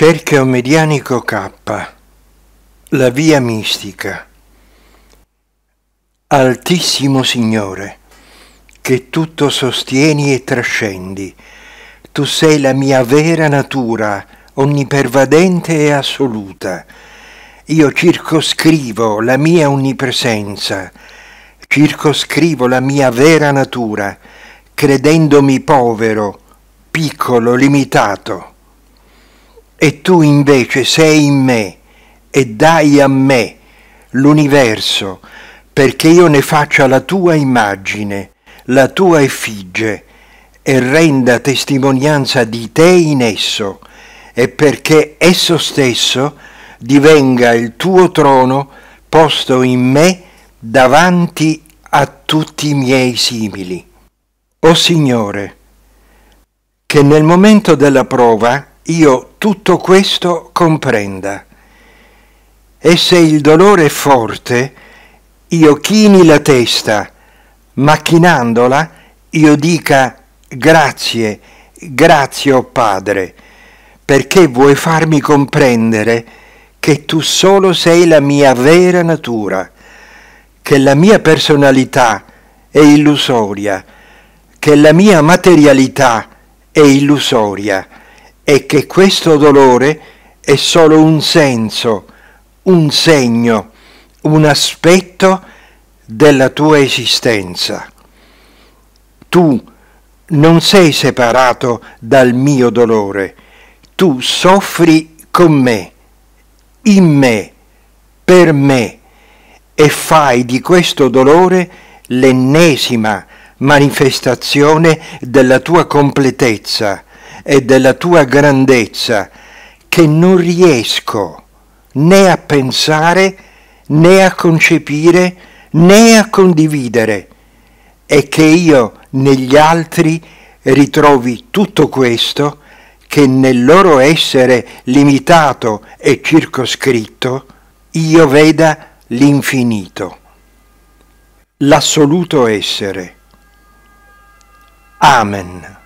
Cerchio medianico K, la via mistica. Altissimo Signore, che tutto sostieni e trascendi, tu sei la mia vera natura, onnipervadente e assoluta. Io circoscrivo la mia onnipresenza, circoscrivo la mia vera natura, credendomi povero, piccolo, limitato e tu invece sei in me e dai a me l'universo perché io ne faccia la tua immagine, la tua effigie e renda testimonianza di te in esso e perché esso stesso divenga il tuo trono posto in me davanti a tutti i miei simili. O Signore, che nel momento della prova io tutto questo comprenda. E se il dolore è forte, io chini la testa, macchinandola, io dica grazie, grazie oh Padre, perché vuoi farmi comprendere che tu solo sei la mia vera natura, che la mia personalità è illusoria, che la mia materialità è illusoria e che questo dolore è solo un senso, un segno, un aspetto della tua esistenza. Tu non sei separato dal mio dolore, tu soffri con me, in me, per me e fai di questo dolore l'ennesima manifestazione della tua completezza, e della tua grandezza che non riesco né a pensare né a concepire né a condividere e che io negli altri ritrovi tutto questo che nel loro essere limitato e circoscritto io veda l'infinito, l'assoluto essere. Amen.